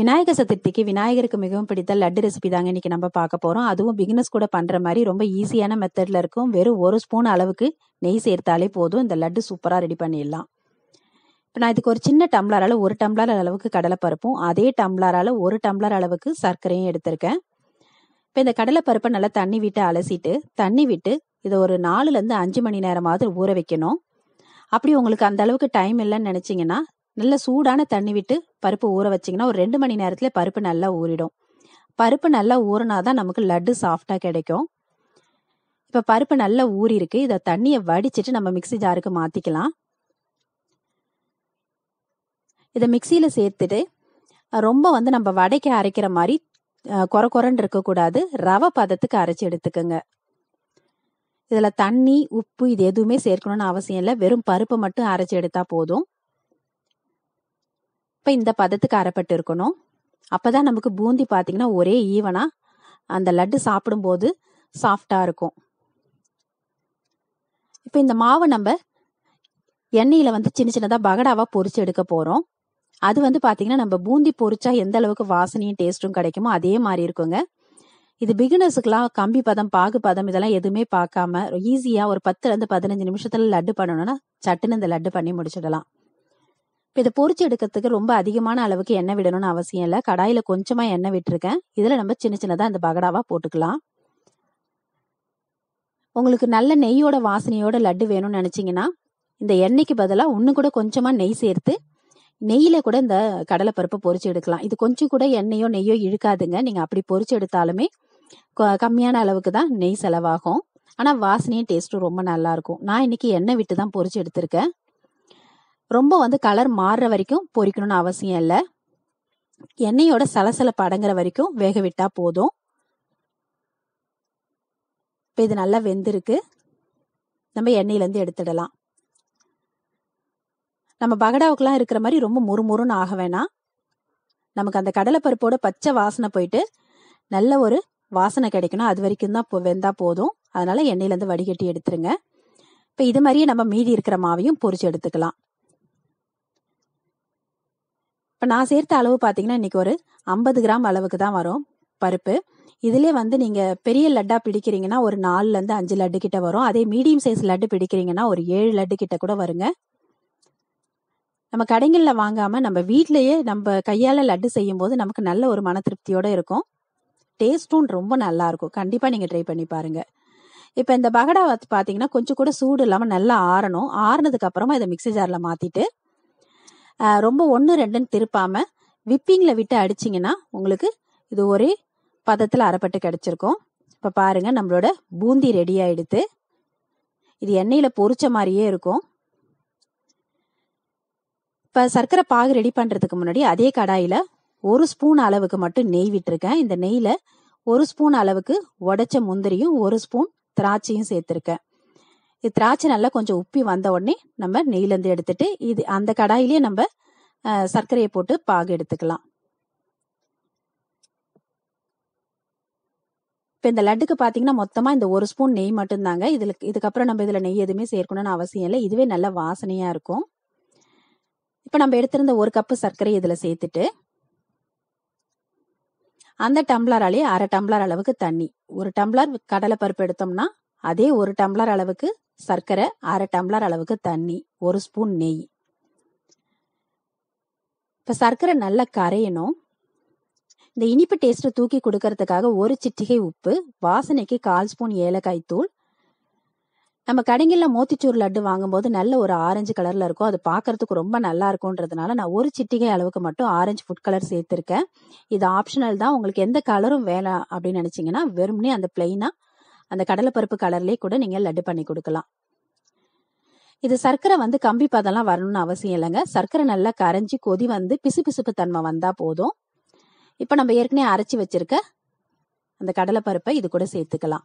விநாயகர் சதுர்த்திக்கு விநாயகருக்கு மிகவும் பிடித்த லட்டு ரெசிபி தாங்க இன்னைக்கு நம்ம பார்க்க போகிறோம் அதுவும் பிகினஸ் கூட பண்ணுற மாதிரி ரொம்ப ஈஸியான மெத்தட்ல இருக்கும் வெறும் ஒரு ஸ்பூன் அளவுக்கு நெய் சேர்த்தாலே போதும் இந்த லட்டு சூப்பராக ரெடி பண்ணிடலாம் இப்போ நான் இதுக்கு ஒரு சின்ன டம்ளரால் ஒரு டம்ளர் அளவுக்கு கடலைப்பருப்பும் அதே டம்ளரால் ஒரு டம்ளர் அளவுக்கு சர்க்கரையும் எடுத்திருக்கேன் இப்போ இந்த கடலைப்பருப்பை நல்லா தண்ணி விட்டு அலசிட்டு தண்ணி விட்டு இதை ஒரு நாலுலேருந்து அஞ்சு மணி நேரமாவது ஊற வைக்கணும் அப்படி உங்களுக்கு அந்த அளவுக்கு டைம் இல்லைன்னு நினச்சிங்கன்னா நல்ல சூடான தண்ணி விட்டு பருப்பு ஊற வச்சிங்கன்னா ஒரு ரெண்டு மணி நேரத்தில் பருப்பு நல்லா ஊறிடும் பருப்பு நல்லா ஊறினா தான் நமக்கு லட்டு சாஃப்டாக கிடைக்கும் இப்போ பருப்பு நல்லா ஊறி இதை தண்ணியை வடிச்சிட்டு நம்ம மிக்சி ஜாருக்கு மாற்றிக்கலாம் இதை மிக்சியில் சேர்த்துட்டு ரொம்ப வந்து நம்ம வடைக்க அரைக்கிற மாதிரி குறை குறைன்னு இருக்கக்கூடாது ரவை பதத்துக்கு அரைச்சி எடுத்துக்கோங்க இதில் தண்ணி உப்பு இது எதுவுமே சேர்க்கணும்னு அவசியம் இல்லை வெறும் பருப்பை மட்டும் அரைச்சி எடுத்தால் போதும் இப்போ இந்த பதத்துக்கு அறப்பட்டு இருக்கணும் அப்போ தான் நமக்கு பூந்தி பார்த்தீங்கன்னா ஒரே ஈவனா அந்த லட்டு சாப்பிடும்போது சாஃப்டா இருக்கும் இப்போ இந்த மாவை நம்ம எண்ணெயில் வந்து சின்ன சின்னதாக பகடாவாக பொறிச்சு எடுக்க போகிறோம் அது வந்து பாத்தீங்கன்னா நம்ம பூந்தி பொறிச்சா எந்த அளவுக்கு வாசனையும் டேஸ்ட்டும் கிடைக்குமோ அதே மாதிரி இருக்குங்க இது பிகினர்ஸுக்கெல்லாம் கம்பி பதம் பாகு பதம் இதெல்லாம் எதுவுமே பார்க்காம ஈஸியாக ஒரு பத்துலேருந்து பதினஞ்சு நிமிஷத்தில் லட்டு பண்ணணும்னா சட்டுன்னு இந்த லட்டு பண்ணி முடிச்சிடலாம் இப்போ இதை பொறிச்சு எடுக்கிறதுக்கு ரொம்ப அதிகமான அளவுக்கு எண்ணெய் விடணும்னு அவசியம் இல்லை கடாயில் கொஞ்சமாக எண்ணெய் விட்டுருக்கேன் இதில் நம்ம சின்ன சின்னதாக இந்த பகடாவாக போட்டுக்கலாம் உங்களுக்கு நல்ல நெய்யோட வாசனையோட லட்டு வேணும்னு நினச்சிங்கன்னா இந்த எண்ணெய்க்கு பதிலாக இன்னும் கூட கொஞ்சமாக நெய் சேர்த்து நெய்யில் கூட இந்த கடலைப்பருப்பை பொறிச்சு எடுக்கலாம் இது கொஞ்சம் கூட எண்ணெயோ நெய்யோ இழுக்காதுங்க நீங்கள் அப்படி பொறிச்சு எடுத்தாலுமே கம்மியான அளவுக்கு தான் நெய் செலவாகும் ஆனால் வாசனையும் டேஸ்ட்டும் ரொம்ப நல்லாயிருக்கும் நான் இன்னைக்கு எண்ணெய் விட்டு தான் பொறிச்சு எடுத்திருக்கேன் ரொம்ப வந்து கலர் மாறுற வரைக்கும் பொறிக்கணும்னு அவசியம் இல்லை எண்ணெயோட சலசலப்பு அடங்குற வரைக்கும் வேக விட்டா போதும் இப்போ இது நல்லா வெந்திருக்கு நம்ம எண்ணெயிலேருந்து எடுத்துடலாம் நம்ம பகடாவுக்குலாம் இருக்கிற மாதிரி ரொம்ப முறுமுறுன்னு ஆக வேணாம் நமக்கு அந்த கடலைப்பருப்போட பச்சை வாசனை போயிட்டு நல்ல ஒரு வாசனை கிடைக்கணும் அது வரைக்கும் தான் வெந்தா போதும் அதனால எண்ணெயிலேருந்து வடிகட்டி எடுத்துருங்க இப்போ இது மாதிரியே நம்ம மீதி இருக்கிற மாவையும் பொறிச்சு எடுத்துக்கலாம் இப்போ நான் சேர்த்த அளவு பார்த்தீங்கன்னா இன்றைக்கி ஒரு ஐம்பது கிராம் அளவுக்கு தான் வரும் பருப்பு இதிலே வந்து நீங்கள் பெரிய லட்டாக பிடிக்கிறீங்கன்னா ஒரு நாலுலேருந்து அஞ்சு லட்டு கிட்ட வரும் அதே மீடியம் சைஸ் லட்டு பிடிக்கிறீங்கன்னா ஒரு ஏழு லட்டு கிட்ட கூட வருங்க நம்ம கடைகளில் வாங்காமல் நம்ம வீட்லேயே நம்ம கையால் லட்டு செய்யும் போது நமக்கு நல்ல ஒரு மன திருப்தியோடு இருக்கும் டேஸ்ட்டும் ரொம்ப நல்லாயிருக்கும் கண்டிப்பாக நீங்கள் ட்ரை பண்ணி பாருங்கள் இப்போ இந்த பகடா பார்த்தீங்கன்னா கொஞ்சம் கூட சூடு இல்லாமல் நல்லா ஆறணும் ஆறுனதுக்கப்புறமா இதை மிக்சி ஜாரில் மாற்றிட்டு ரொம்ப ஒன்று ரெண்டுன்னு திருப்பாம விப்பிங்கில் விட்டு அடிச்சிங்கன்னா உங்களுக்கு இது ஒரே பதத்தில் அரைப்பட்டு கிடச்சிருக்கும் இப்போ பாருங்கள் நம்மளோட பூந்தி ரெடி ஆகிடுது இது எண்ணெயில் பொறிச்ச மாதிரியே இருக்கும் இப்போ சர்க்கரை பாகு ரெடி பண்ணுறதுக்கு முன்னாடி அதே கடாயில் ஒரு ஸ்பூன் அளவுக்கு மட்டும் நெய் விட்டுருக்கேன் இந்த நெய்யில் ஒரு ஸ்பூன் அளவுக்கு உடச்ச முந்திரியும் ஒரு ஸ்பூன் திராட்சையும் சேர்த்துருக்கேன் இது திராட்சை நல்லா கொஞ்சம் உப்பி வந்த உடனே நம்ம நெய்லேருந்து எடுத்துட்டு இது அந்த கடாயிலேயே நம்ம சர்க்கரையை போட்டு பாகு எடுத்துக்கலாம் இப்போ இந்த லட்டுக்கு பார்த்தீங்கன்னா மொத்தமாக இந்த ஒரு ஸ்பூன் நெய் மட்டும்தாங்க இதில் இதுக்கப்புறம் நம்ம இதில் நெய் எதுவுமே சேர்க்கணும்னு அவசியம் இல்லை இதுவே நல்ல வாசனையாக இருக்கும் இப்போ நம்ம எடுத்திருந்த ஒரு கப்பு சர்க்கரை இதில் சேர்த்துட்டு அந்த டம்ளராலே அரை டம்ளர் அளவுக்கு தண்ணி ஒரு டம்ளர் கடலைப்பருப்பு எடுத்தோம்னா அதே ஒரு டம்ளர் அளவுக்கு சர்க்கரை அரை டம்ளர் அளவுக்கு தண்ணி ஒரு ஸ்பூன் நெய் இப்போ சர்க்கரை நல்லா கரையணும் இந்த இனிப்பு டேஸ்ட்டை தூக்கி கொடுக்கறதுக்காக ஒரு சிட்டிகை உப்பு வாசனைக்கு கால் ஸ்பூன் ஏலக்காய் தூள் நம்ம கடைங்களில் மோத்திச்சூர் லட்டு வாங்கும்போது நல்ல ஒரு ஆரஞ்சு கலரில் இருக்கும் அது பார்க்கறதுக்கு ரொம்ப நல்லா இருக்கும்ன்றதுனால நான் ஒரு சிட்டிகை அளவுக்கு மட்டும் ஆரஞ்சு ஃபுட் கலர் சேர்த்துருக்கேன் இது ஆப்ஷனல் தான் உங்களுக்கு எந்த கலரும் வேலை அப்படின்னு நினச்சிங்கன்னா வெறும்னே அந்த பிளெயினாக அந்த கடலைப்பருப்பு கலர்லேயே கூட நீங்கள் லட்டு பண்ணி கொடுக்கலாம் இது சர்க்கரை வந்து கம்பி பதம்லாம் வரணும்னு அவசியம் இல்லைங்க சர்க்கரை நல்லா கரைஞ்சி கொதி வந்து பிசுபிசுப்பு தன்மை வந்தால் போதும் இப்போ நம்ம ஏற்கனவே அரைச்சி வச்சிருக்க அந்த கடலைப்பருப்பை இது கூட சேர்த்துக்கலாம்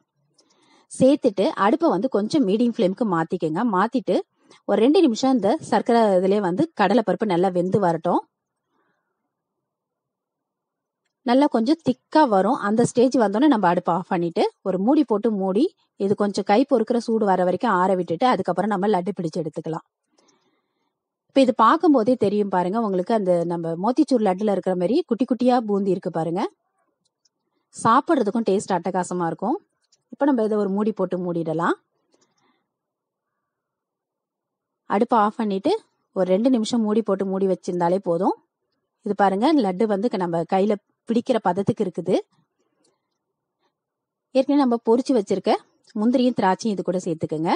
சேர்த்துட்டு அடுப்பை வந்து கொஞ்சம் மீடியம் ஃப்ளேமுக்கு மாற்றிக்கங்க மாற்றிட்டு ஒரு ரெண்டு நிமிஷம் இந்த சர்க்கரை இதிலே வந்து கடலைப்பருப்பு நல்லா வெந்து வரட்டும் நல்லா கொஞ்சம் திக்காக வரும் அந்த ஸ்டேஜ் வந்தோடனே நம்ம அடுப்பை ஆஃப் பண்ணிவிட்டு ஒரு மூடி போட்டு மூடி இது கொஞ்சம் கை பொறுக்கிற சூடு வர வரைக்கும் ஆற விட்டுட்டு அதுக்கப்புறம் நம்ம லட்டு பிடிச்சு எடுத்துக்கலாம் இப்போ இது பார்க்கும்போதே தெரியும் பாருங்க உங்களுக்கு அந்த நம்ம மோத்திச்சூர் லட்டில் இருக்கிற மாதிரி குட்டி குட்டியாக பூந்தி இருக்கு பாருங்க சாப்பிட்றதுக்கும் டேஸ்ட் அட்டகாசமாக இருக்கும் இப்போ நம்ம இதை ஒரு மூடி போட்டு மூடிடலாம் அடுப்பை ஆஃப் பண்ணிவிட்டு ஒரு ரெண்டு நிமிஷம் மூடி போட்டு மூடி வச்சிருந்தாலே போதும் இது பாருங்க லட்டு வந்து நம்ம கையில் பிடிக்கிற பதத்துக்கு இருக்குது ஏற்கனவே நம்ம பொறிச்சு வச்சிருக்க முந்திரியும் திராட்சையும் இது கூட சேர்த்துக்கோங்க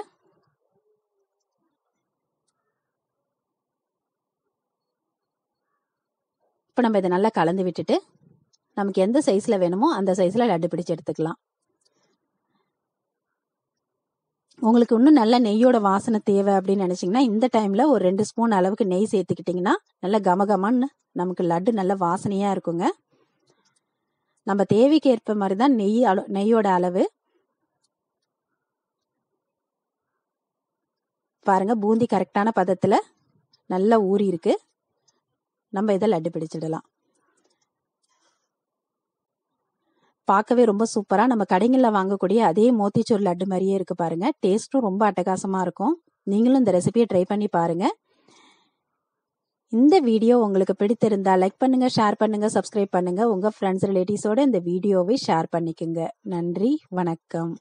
இப்போ நம்ம இதை நல்லா கலந்து விட்டுட்டு நமக்கு எந்த சைஸில் வேணுமோ அந்த சைஸில் லட்டு பிடிச்சு எடுத்துக்கலாம் உங்களுக்கு இன்னும் நல்ல நெய்யோட வாசனை தேவை அப்படின்னு நினச்சிங்கன்னா இந்த டைமில் ஒரு ரெண்டு ஸ்பூன் அளவுக்கு நெய் சேர்த்துக்கிட்டிங்கன்னா நல்ல கமகமான்னு நமக்கு லட்டு நல்ல வாசனையாக இருக்குங்க நம்ம தேவைக்கு ஏற்ப மாதிரி தான் நெய் அளவு நெய்யோட அளவு பாருங்க பூந்தி கரெக்டான பதத்தில் நல்லா ஊறி இருக்கு நம்ம இதை லட்டு பிடிச்சிடலாம் பார்க்கவே ரொம்ப சூப்பராக நம்ம கடைகளில் வாங்கக்கூடிய அதே மோத்திச்சூர் லட்டு மாதிரியே இருக்கு பாருங்க டேஸ்ட்டும் ரொம்ப அட்டகாசமாக இருக்கும் நீங்களும் இந்த ரெசிபியை ட்ரை பண்ணி பாருங்கள் இந்த வீடியோ உங்களுக்கு பிடித்திருந்தா லைக் பண்ணுங்க ஷேர் பண்ணுங்க சப்ஸ்கிரைப் பண்ணுங்க உங்க ஃப்ரெண்ட்ஸ் ரிலேட்டிவ்ஸோட இந்த வீடியோவை ஷேர் பண்ணிக்கோங்க நன்றி வணக்கம்